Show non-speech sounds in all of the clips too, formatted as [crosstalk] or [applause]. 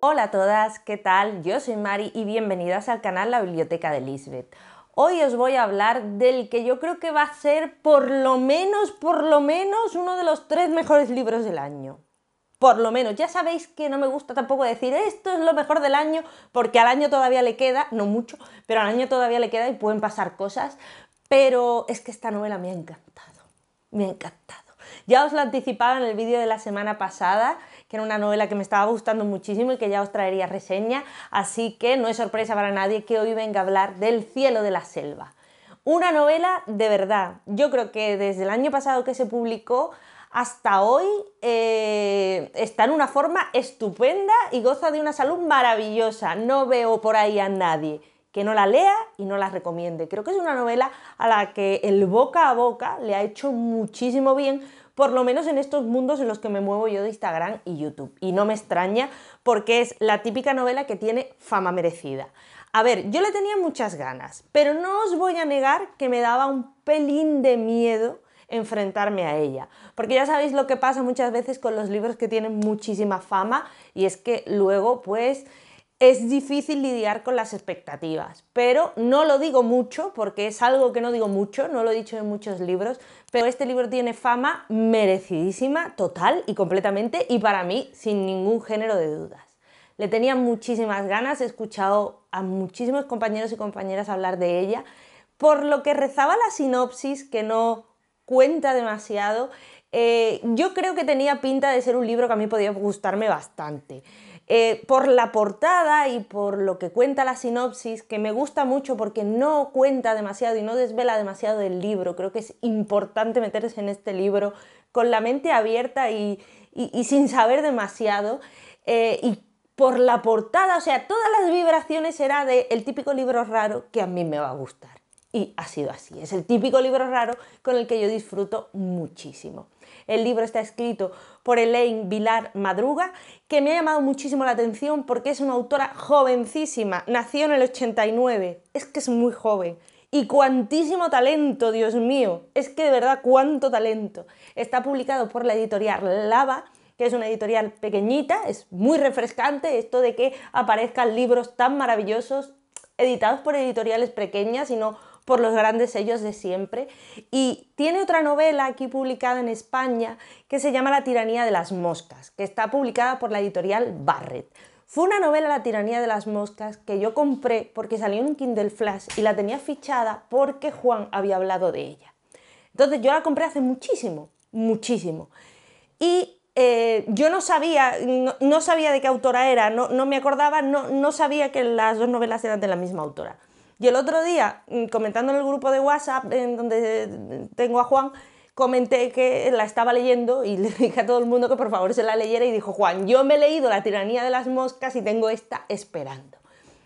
Hola a todas, ¿qué tal? Yo soy Mari y bienvenidas al canal La Biblioteca de Lisbeth. Hoy os voy a hablar del que yo creo que va a ser por lo menos, por lo menos uno de los tres mejores libros del año. Por lo menos, ya sabéis que no me gusta tampoco decir esto es lo mejor del año, porque al año todavía le queda, no mucho, pero al año todavía le queda y pueden pasar cosas, pero es que esta novela me ha encantado, me ha encantado. Ya os lo anticipaba en el vídeo de la semana pasada, que era una novela que me estaba gustando muchísimo y que ya os traería reseña, así que no es sorpresa para nadie que hoy venga a hablar del cielo de la selva. Una novela de verdad. Yo creo que desde el año pasado que se publicó hasta hoy eh, está en una forma estupenda y goza de una salud maravillosa. No veo por ahí a nadie que no la lea y no la recomiende. Creo que es una novela a la que el boca a boca le ha hecho muchísimo bien por lo menos en estos mundos en los que me muevo yo de Instagram y YouTube. Y no me extraña porque es la típica novela que tiene fama merecida. A ver, yo le tenía muchas ganas, pero no os voy a negar que me daba un pelín de miedo enfrentarme a ella. Porque ya sabéis lo que pasa muchas veces con los libros que tienen muchísima fama y es que luego pues es difícil lidiar con las expectativas, pero no lo digo mucho porque es algo que no digo mucho, no lo he dicho en muchos libros, pero este libro tiene fama merecidísima, total y completamente, y para mí sin ningún género de dudas. Le tenía muchísimas ganas, he escuchado a muchísimos compañeros y compañeras hablar de ella, por lo que rezaba la sinopsis, que no cuenta demasiado, eh, yo creo que tenía pinta de ser un libro que a mí podía gustarme bastante. Eh, por la portada y por lo que cuenta la sinopsis, que me gusta mucho porque no cuenta demasiado y no desvela demasiado del libro. Creo que es importante meterse en este libro con la mente abierta y, sin saber demasiado. Eh, y por la portada, o sea, todas las vibraciones era del el típico libro raro que a mí me va a gustar. Y ha sido así. Es el típico libro raro con el que yo disfruto muchísimo el libro está escrito por Elaine Vilar Madruga, que me ha llamado muchísimo la atención porque es una autora jovencísima, nació en el 89, es que es muy joven. Y cuantísimo talento, Dios mío, es que de verdad cuánto talento. Está publicado por la editorial Lava, que es una editorial pequeñita, es muy refrescante esto de que aparezcan libros tan maravillosos editados por editoriales pequeñas y no por los grandes sellos de siempre. Y tiene otra novela aquí publicada en España que se llama La tiranía de las moscas, que está publicada por la editorial Barrett. Fue una novela La tiranía de las moscas que yo compré porque salió en un Kindle Flash y la tenía fichada porque Juan había hablado de ella. Entonces yo la compré hace muchísimo, muchísimo. Y eh, yo no sabía, no, sabía de qué autora era, no, no me acordaba, no, no sabía que las dos novelas eran de la misma autora. Y el otro día, mm, comentando en el grupo de WhatsApp, en donde eh, tengo a Juan, comenté que la estaba leyendo y [laughs] le dije a todo el mundo que por favor se la leyera y dijo, Juan, yo me he leído La tiranía de las moscas y tengo esta esperando.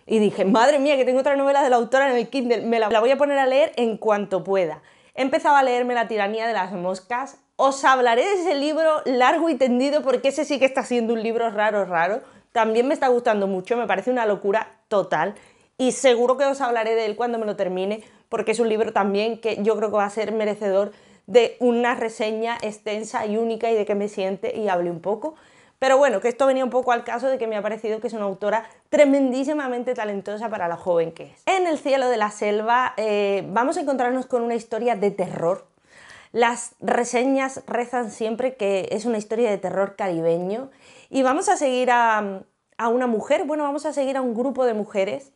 Y dije, madre mía, que tengo otra novela de la autora en el Kindle, me la, voy a poner a leer en cuanto pueda. He empezado a leerme La tiranía de las moscas. Os hablaré de ese libro largo y tendido porque ese sí que está siendo un libro raro, raro. También me está gustando mucho, me parece una locura total y seguro que os hablaré de él cuando me lo termine, porque es un libro también que yo creo que va a ser merecedor de una reseña extensa y única y de que me siente y hable un poco. Pero bueno, que esto venía un poco al caso de que me ha parecido que es una autora tremendísimamente talentosa para la joven que es. En El cielo de la selva eh, vamos a encontrarnos con una historia de terror. Las reseñas rezan siempre que es una historia de terror caribeño. Y vamos a seguir a, a una mujer, bueno, vamos a seguir a un grupo de mujeres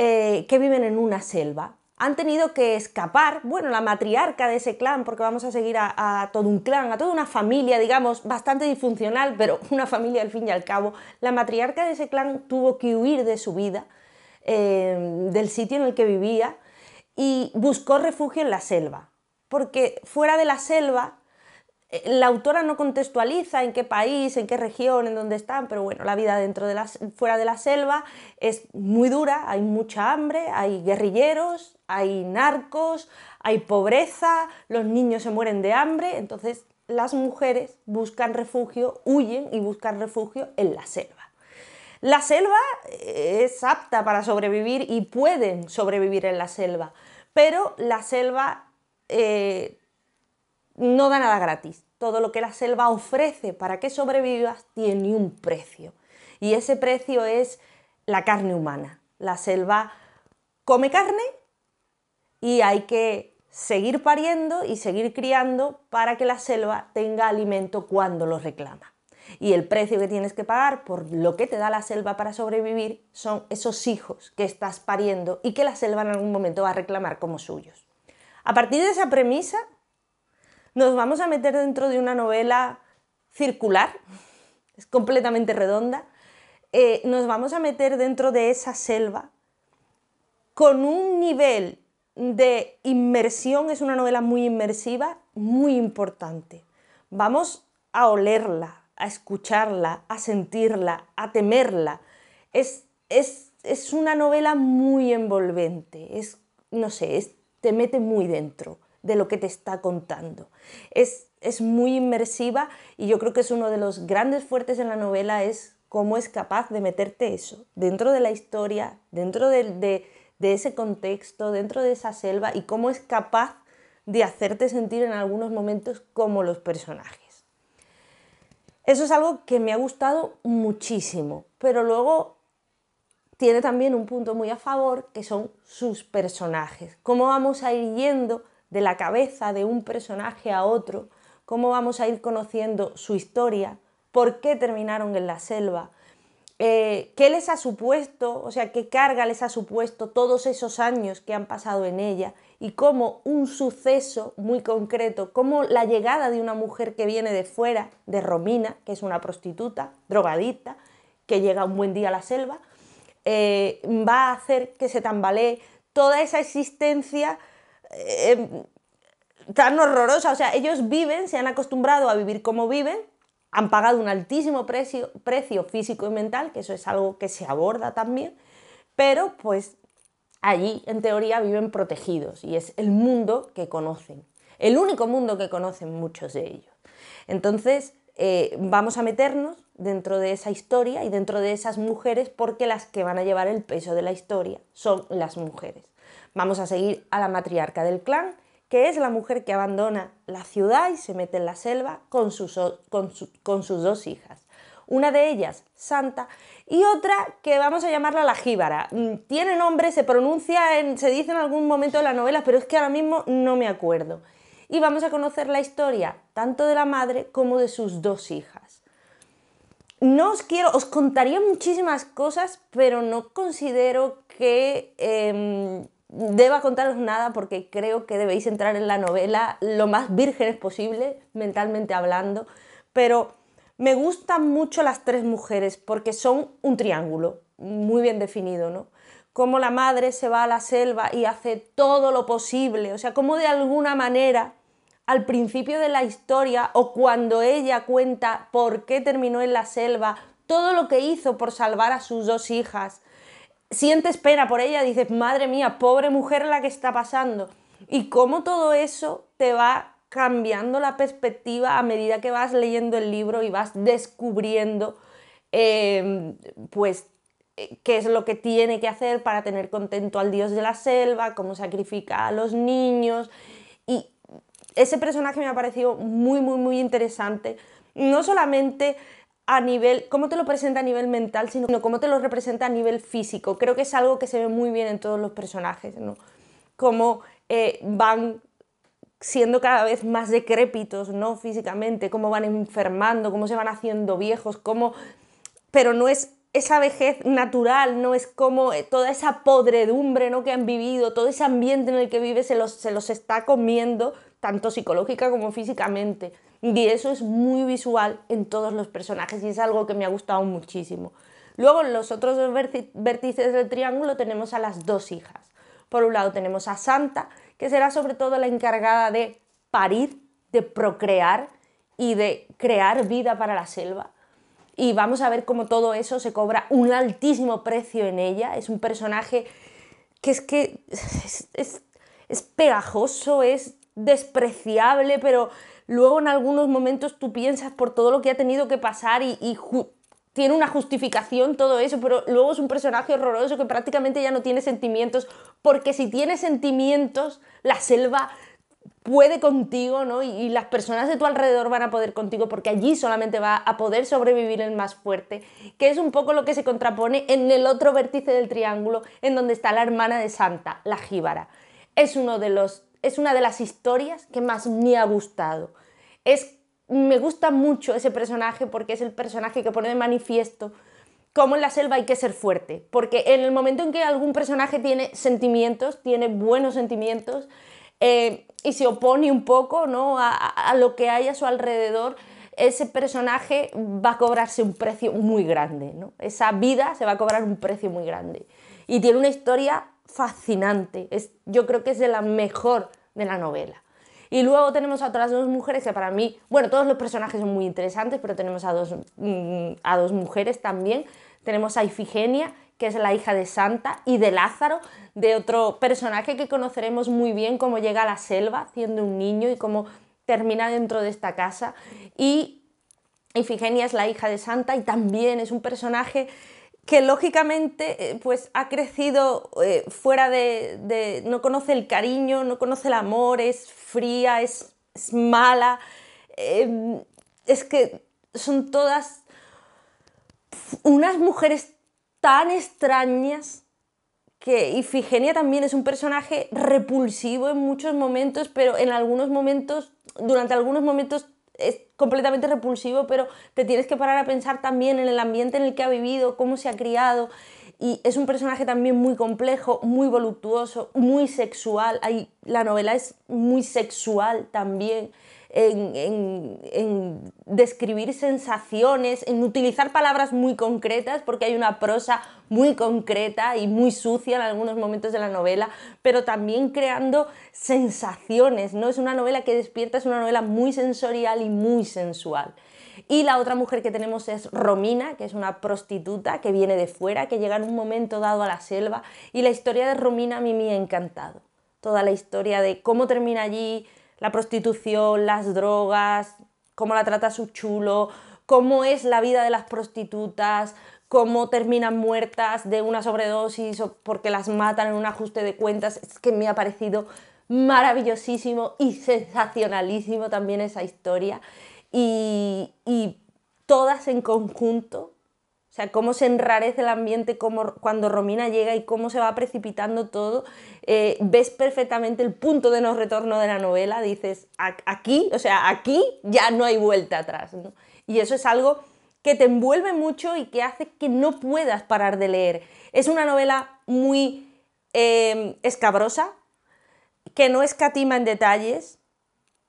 eh, que viven en una selva. Han tenido que escapar, bueno, la matriarca de ese clan, porque vamos a seguir a, todo un clan, a toda una familia, digamos, bastante disfuncional, pero [laughs] una familia al fin y al cabo. La matriarca de ese clan tuvo que huir de su vida, em, del sitio en el que vivía, y buscó refugio en la selva, porque fuera de la selva eh, la autora no contextualiza en qué país, en qué región, en dónde están, pero bueno, la vida dentro de fuera de la selva es muy dura, hay mucha hambre, hay guerrilleros, hay narcos, hay pobreza, los niños se mueren de hambre, entonces las mujeres buscan refugio, huyen y buscan refugio en la selva. La selva eh, es apta para sobrevivir y pueden sobrevivir en la selva, pero la selva eh, no da nada gratis. Todo lo que la selva ofrece para que sobrevivas tiene un precio. Y ese precio es la carne humana. La selva come carne y hay que seguir pariendo y seguir criando para que la selva tenga alimento cuando lo reclama. Y el precio que tienes que pagar por lo que te da la selva para sobrevivir son esos hijos que estás pariendo y que la selva en algún momento va a reclamar como suyos. A partir de esa premisa, nos vamos a meter dentro de una novela circular, es completamente redonda, eh, nos vamos a meter dentro de esa selva con un nivel de inmersión, es una novela muy inmersiva, muy importante. Vamos a olerla, a escucharla, a sentirla, a temerla. Es, una novela muy envolvente, es, no sé, te mete muy dentro de lo que te está contando. Es, muy inmersiva y yo creo que es uno de los grandes fuertes en la novela, es cómo es capaz de meterte eso dentro de la historia, dentro de, de ese contexto, dentro de esa selva y cómo es capaz de hacerte sentir en algunos momentos como los personajes. Eso es algo que me ha gustado muchísimo, pero luego tiene también un punto muy a favor, que son sus personajes. Cómo vamos a ir yendo de la cabeza de un personaje a otro, cómo vamos a ir conociendo su historia, por qué terminaron en la selva, eh, qué les ha supuesto, o sea, qué carga les ha supuesto todos esos años que han pasado en ella y cómo un suceso muy concreto, como la llegada de una mujer que viene de fuera, de Romina, que es una prostituta, ...drogadita... que llega un buen día a la selva, eh, va a hacer que se tambalee toda esa existencia Em, tan horrorosa. O sea, ellos viven, se han acostumbrado a vivir como viven, han pagado un altísimo precio, físico y mental, que eso es algo que se aborda también, pero pues allí en teoría viven protegidos y es el mundo que conocen, el único mundo que conocen muchos de ellos. Entonces, eh, vamos a meternos dentro de esa historia y dentro de esas mujeres porque las que van a llevar el peso de la historia son las mujeres. Vamos a seguir a la matriarca del clan, que es la mujer que abandona la ciudad y se mete en la selva con sus, con, sus dos hijas. Una de ellas, Santa, y otra que vamos a llamarla la jíbara. Mm, tiene nombre, se pronuncia, se dice en algún momento de la novela, pero es que ahora mismo no me acuerdo. Y vamos a conocer la historia tanto de la madre como de sus dos hijas. No os quiero, os contaría muchísimas cosas, pero no considero que em, deba contaros nada porque creo que debéis entrar en la novela lo más vírgenes posible, mentalmente hablando, pero me gustan mucho las tres mujeres porque son un triángulo muy bien definido, ¿no? Cómo la madre se va a la selva y hace todo lo posible, o sea, cómo de alguna manera al principio de la historia o cuando ella cuenta por qué terminó en la selva, todo lo que hizo por salvar a sus dos hijas, sientes pena por ella, dices, madre mía, pobre mujer la que está pasando. Y cómo todo eso te va cambiando la perspectiva a medida que vas leyendo el libro y vas descubriendo, em, pues, eh, qué es lo que tiene que hacer para tener contento al dios de la selva, cómo sacrifica a los niños. Y ese personaje me ha parecido muy, muy, muy interesante. No solamente a nivel, cómo te lo presenta a nivel mental, sino cómo te lo representa a nivel físico. Creo que es algo que se ve muy bien en todos los personajes, ¿no? Cómo eh, van siendo cada vez más decrépitos, ¿no? Físicamente, cómo van enfermando, cómo se van haciendo viejos, cómo... Pero no es esa vejez natural, ¿no? Es como eh, toda esa podredumbre, ¿no? Que han vivido, todo ese ambiente en el que vive se se los está comiendo, tanto psicológica como físicamente. Y eso es muy visual en todos los personajes y es algo que me ha gustado muchísimo. Luego en los otros dos vértices del triángulo tenemos a las dos hijas. Por un lado tenemos a Santa, que será sobre todo la encargada de parir, de procrear y de crear vida para la selva. Y vamos a ver cómo todo eso se cobra un altísimo precio en ella. Es un personaje que es que es, es pegajoso, es despreciable, pero luego en algunos momentos tú piensas por todo lo que ha tenido que pasar y, tiene una justificación todo eso, pero luego es un personaje horroroso que prácticamente ya no tiene sentimientos, porque si tiene sentimientos, la selva puede contigo, ¿no? Y, y, las personas de tu alrededor van a poder contigo porque allí solamente va a poder sobrevivir el más fuerte, que es un poco lo que se contrapone en el otro vértice del triángulo, en donde está la hermana de Santa, la jíbara. Es uno de los es una de las historias que más me ha gustado. Es, me gusta mucho ese personaje porque es el personaje que pone de manifiesto cómo en la selva hay que ser fuerte, porque en el momento en que algún personaje tiene sentimientos, tiene buenos sentimientos, eh, y se opone un poco ¿no? a, a lo que hay a su alrededor, ese personaje va a cobrarse un precio muy grande, ¿no? Esa vida se va a cobrar un precio muy grande. Y tiene una historia fascinante. Es, yo creo que es de la mejor de la novela. Y luego tenemos a otras dos mujeres que para mí, bueno, todos los personajes son muy interesantes, pero tenemos a dos, mm, a dos mujeres también. Tenemos a Ifigenia, que es la hija de Santa, y de Lázaro, de otro personaje que conoceremos muy bien, cómo llega a la selva siendo un niño y cómo termina dentro de esta casa. Y Ifigenia es la hija de Santa y también es un personaje que lógicamente eh, pues ha crecido eh, fuera de, no conoce el cariño, no conoce el amor, es fría, es, mala, em, es que son todas unas mujeres tan extrañas que Ifigenia también es un personaje repulsivo en muchos momentos, pero en algunos momentos, durante algunos momentos es completamente repulsivo, pero te tienes que parar a pensar también en el ambiente en el que ha vivido, cómo se ha criado. Y es un personaje también muy complejo, muy voluptuoso, muy sexual. la novela es muy sexual también en, describir sensaciones, en utilizar palabras muy concretas, porque hay una prosa muy concreta y muy sucia en algunos momentos de la novela, pero también creando sensaciones, ¿no? Es una novela que despierta, es una novela muy sensorial y muy sensual. Y la otra mujer que tenemos es Romina, que es una prostituta que viene de fuera, que llega en un momento dado a la selva. Y la historia de Romina a mí me ha encantado. Toda la historia de cómo termina allí, la prostitución, las drogas, cómo la trata su chulo, cómo es la vida de las prostitutas, cómo terminan muertas de una sobredosis o porque las matan en un ajuste de cuentas. Es que me ha parecido maravillosísimo y sensacionalísimo también esa historia. Y, y todas en conjunto o sea, cómo se enrarece el ambiente cuando Romina llega y cómo se va precipitando todo. Eh, ves perfectamente el punto de no retorno de la novela, dices, aquí, o sea, aquí ya no hay vuelta atrás. Y eso es algo que te envuelve mucho y que hace que no puedas parar de leer. Es una novela muy em, escabrosa, que no escatima en detalles,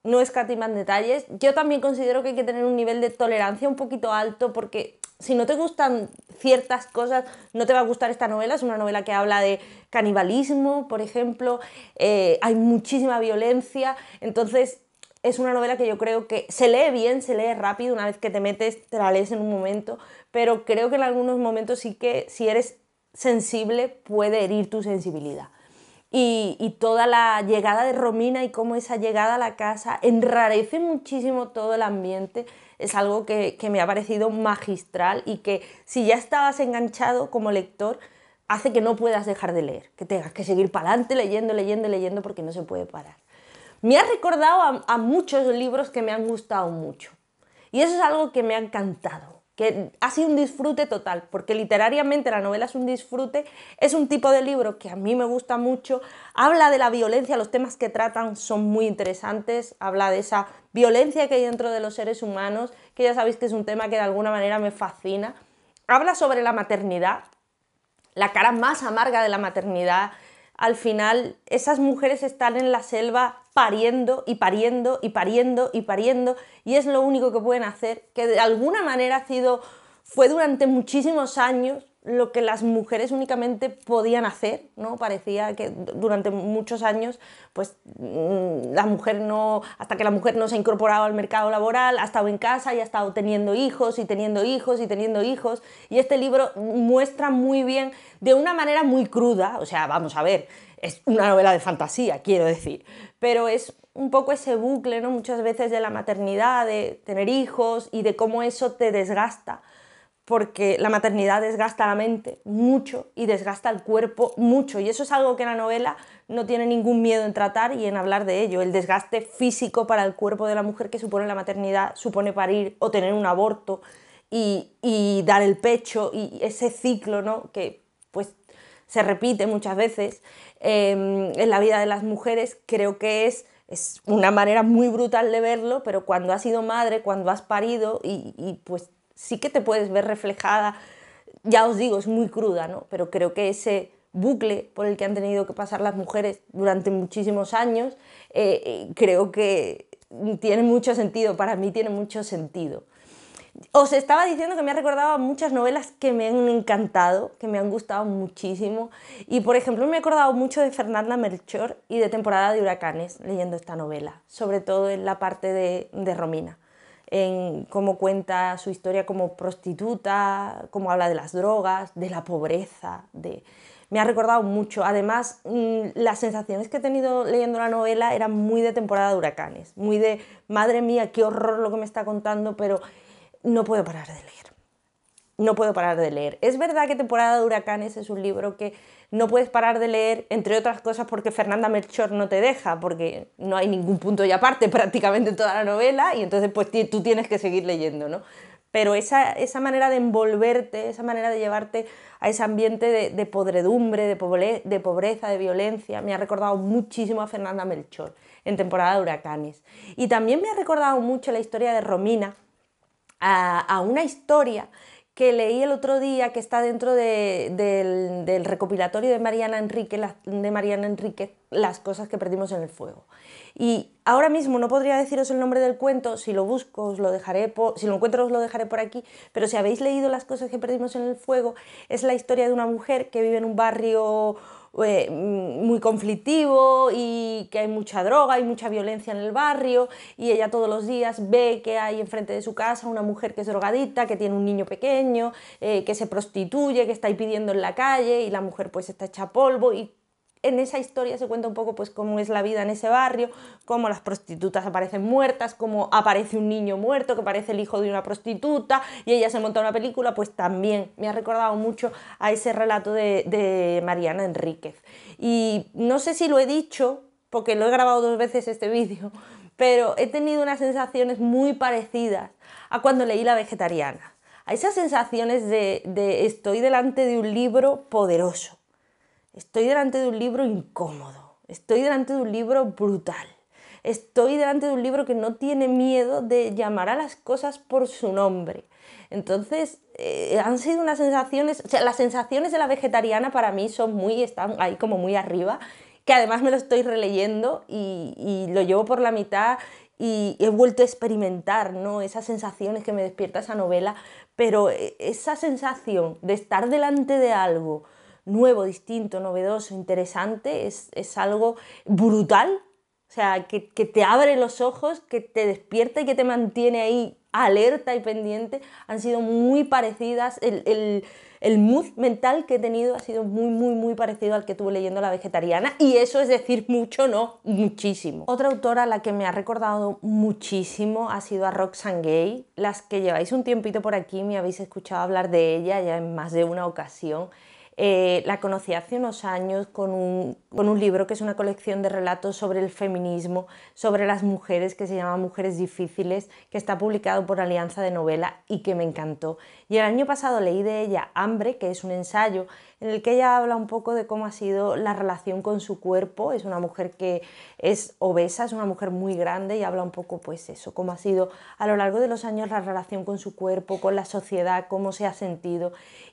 no escatima en detalles. Yo también considero que hay que tener un nivel de tolerancia un poquito alto porque si no te gustan ciertas cosas, no te va a gustar esta novela. Es una novela que habla de canibalismo, por ejemplo, eh, hay muchísima violencia, entonces es una novela que yo creo que se lee bien, se lee rápido, una vez que te metes, te la lees en un momento, pero creo que en algunos momentos sí que si eres sensible puede herir tu sensibilidad. Y, y, toda la llegada de Romina y cómo esa llegada a la casa enrarece muchísimo todo el ambiente es algo que, me ha parecido magistral y que si ya estabas enganchado como lector, hace que no puedas dejar de leer, que tengas que seguir para adelante leyendo, leyendo, leyendo porque no se puede parar. Me ha recordado a, a muchos libros que me han gustado mucho y eso es algo que me ha encantado que ha sido un disfrute total, porque literariamente la novela es un disfrute, es un tipo de libro que a mí me gusta mucho, habla de la violencia, los temas que tratan son muy interesantes, habla de esa violencia que hay dentro de los seres humanos, que ya sabéis que es un tema que de alguna manera me fascina, habla sobre la maternidad, la cara más amarga de la maternidad, al final esas mujeres están en la selva pariendo y pariendo y pariendo y pariendo y es lo único que pueden hacer, que de alguna manera ha sido, fue durante muchísimos años lo que las mujeres únicamente podían hacer, ¿no? Parecía que durante muchos años, pues mm, la mujer no, hasta que la mujer no se ha incorporado al mercado laboral, ha estado en casa y ha estado teniendo hijos y teniendo hijos y teniendo hijos. Y este libro muestra muy bien, de una manera muy cruda, o sea, vamos a ver, es una novela de fantasía, quiero decir, pero es un poco ese bucle, ¿no? Muchas veces de la maternidad, de tener hijos y de cómo eso te desgasta porque la maternidad desgasta la mente mucho y desgasta el cuerpo mucho. Y eso es algo que la novela no tiene ningún miedo en tratar y en hablar de ello. El desgaste físico para el cuerpo de la mujer que supone la maternidad, supone parir o tener un aborto y, dar el pecho y ese ciclo ¿no? que pues se repite muchas veces em, en la vida de las mujeres, creo que es es una manera muy brutal de verlo, pero cuando has sido madre, cuando has parido y, y, pues sí que te puedes ver reflejada, ya os digo, es muy cruda, ¿no? Pero creo que ese bucle por el que han tenido que pasar las mujeres durante muchísimos años, eh, eh, creo que tiene mucho sentido, para mí tiene mucho sentido. Os estaba diciendo que me ha recordado muchas novelas que me han encantado, que me han gustado muchísimo. Y por ejemplo, me he acordado mucho de Fernanda Melchor y de Temporada de Huracanes leyendo esta novela, sobre todo en la parte de Romina en cómo cuenta su historia como prostituta, cómo habla de las drogas, de la pobreza, Me ha recordado mucho. Además, mm, las sensaciones que he tenido leyendo la novela eran muy de temporada de huracanes, muy de, madre mía, qué horror lo que me está contando, pero no puedo parar de leer. No puedo parar de leer. Es verdad que temporada de huracanes es un libro que no puedes parar de leer, entre otras cosas porque Fernanda Melchor no te deja, porque no hay ningún punto y aparte [laughs] prácticamente toda la novela, y entonces pues tú tienes que seguir leyendo, ¿no? Pero esa, esa manera de envolverte, esa manera de llevarte a ese ambiente de, podredumbre, de, pobreza, de violencia, me ha recordado muchísimo a Fernanda Melchor en temporada de huracanes. Y también me ha recordado mucho la historia de Romina, a, a una historia que leí el otro día, que está dentro del, recopilatorio de Mariana, Enrique, de Las cosas que perdimos en el fuego. Y ahora mismo no podría deciros el nombre del cuento, si lo busco os lo dejaré, si lo encuentro os lo dejaré por aquí, pero si habéis leído Las cosas que perdimos en el fuego, es la historia de una mujer que vive en un barrio eh, muy conflictivo y que hay mucha droga, hay mucha violencia en el barrio y ella todos los días ve que hay enfrente de su casa una mujer que es drogadita, que tiene un niño pequeño, eh, que se prostituye, que está ahí pidiendo en la calle y la mujer pues está hecha polvo y en esa historia se cuenta un poco pues cómo es la vida en ese barrio, cómo las prostitutas aparecen muertas, cómo aparece un niño muerto que parece el hijo de una prostituta y ella se monta una película, pues también me ha recordado mucho a ese relato de, Mariana Enríquez. Y no sé si lo he dicho, porque lo he grabado dos veces este vídeo, pero he tenido unas sensaciones muy parecidas a cuando leí La Vegetariana, a esas sensaciones de estoy delante de un libro poderoso Estoy delante de un libro incómodo, estoy delante de un libro brutal, estoy delante de un libro que no tiene miedo de llamar a las cosas por su nombre. Entonces, eh, han sido unas sensaciones, o sea, las sensaciones de la vegetariana para mí son muy, están ahí como muy arriba, que además me lo estoy releyendo y, y lo llevo por la mitad y he vuelto a experimentar ¿no? esas sensaciones que me despierta esa novela, pero eh, esa sensación de estar delante de algo, nuevo, distinto, novedoso, interesante, es, algo brutal, o sea, que, te abre los ojos, que te despierta y que te mantiene ahí alerta y pendiente, han sido muy parecidas, el, el, mood mental que he tenido ha sido muy, muy, muy parecido al que tuve leyendo La Vegetariana, y eso es decir mucho, no, muchísimo. Otra autora a la que me ha recordado muchísimo ha sido a Roxane Gay, las que lleváis un tiempito por aquí me habéis escuchado hablar de ella ya en más de una ocasión, eh, la conocí hace unos años con un, con un, libro que es una colección de relatos sobre el feminismo, sobre las mujeres, que se llama Mujeres Difíciles, que está publicado por Alianza de Novela y que me encantó. Y el año pasado leí de ella Hambre, que es un ensayo en el que ella habla un poco de cómo ha sido la relación con su cuerpo. Es una mujer que es obesa, es una mujer muy grande y habla un poco pues eso, cómo ha sido a lo largo de los años la relación con su cuerpo, con la sociedad, cómo se ha sentido.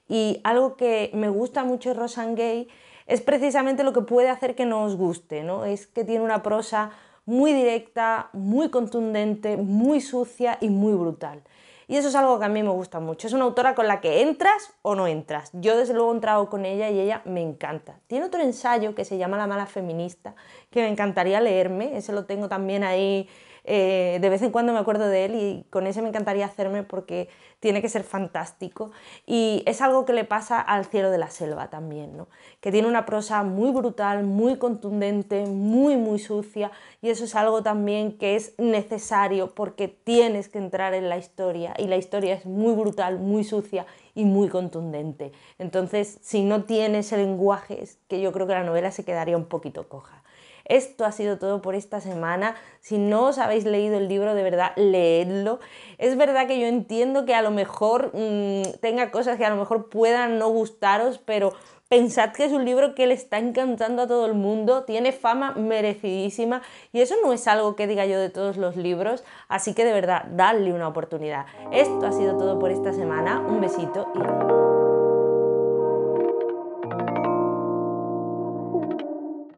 Y algo que me gusta mucho de Rosan Gay es precisamente lo que puede hacer que no os guste, ¿no? Es que tiene una prosa muy directa, muy contundente, muy sucia y muy brutal. Y eso es algo que a mí me gusta mucho. Es una autora con la que entras o no entras. Yo desde luego he entrado con ella y ella me encanta. Tiene otro ensayo que se llama La mala feminista, que me encantaría leerme. Ese lo tengo también ahí eh, de vez en cuando me acuerdo de él y con ese me encantaría hacerme porque tiene que ser fantástico. Y es algo que le pasa al cielo de la selva también, que tiene una prosa muy brutal, muy contundente, muy, muy sucia. Y eso es algo también que es necesario porque tienes que entrar en la historia. Y la historia es muy brutal, muy sucia y muy contundente. Entonces, si no tienes lenguajes lenguaje, es que yo creo que la novela se quedaría un poquito coja. Esto ha sido todo por esta semana. Si no os habéis leído el libro, de verdad, leedlo. Es verdad que yo entiendo que a lo mejor mm, tenga cosas que a lo mejor puedan no gustaros, pero pensad que es un libro que le está encantando a todo el mundo, tiene fama merecidísima y eso no es algo que diga yo de todos los libros, así que de verdad, dadle una oportunidad. Esto ha sido todo por esta semana, un besito y...